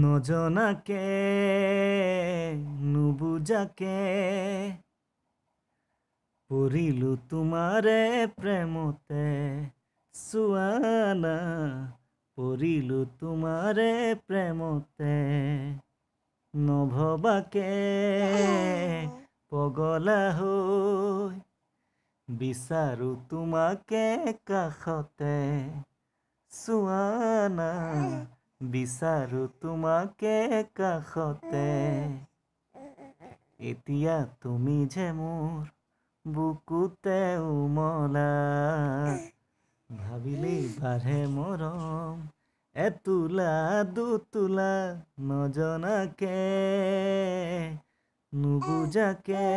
নজনাকে নুবুজাকে পৰিলোঁ তোমাৰে প্ৰেমতে চোৱানা পৰিলোঁ তোমাৰে প্ৰেমতে নভবাকে পগলা হৈ বিচাৰোঁ তোমাকে কাষতে চোৱানা বিচাৰো তোমাকে কাষতে এতিয়া তুমি যে মোৰ বুকুতে উমলা ভাবিলেই বাঢ়ে মৰম এতোলা দুতোলা নজনাকে নুবুজাকে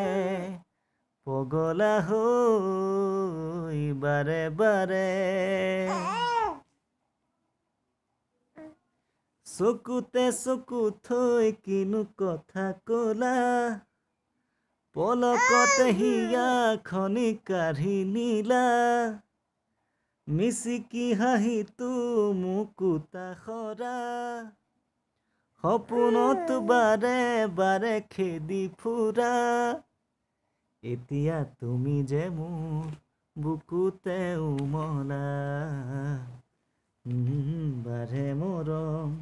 পগলা হৈ বাৰে বাৰে চকুতে চকু থৈ কিনো কথা কলা পলকতে হিয়া খনি কাঢ়ি নিলা মিচিকি হাঁহি তো মুকুতা সৰা সপোনত বাৰে বাৰে খেদি ফুৰা এতিয়া তুমি যে মোৰ বুকুতে উমলা বাৰে মৰম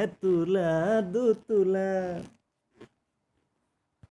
Eh tulah, dutulah.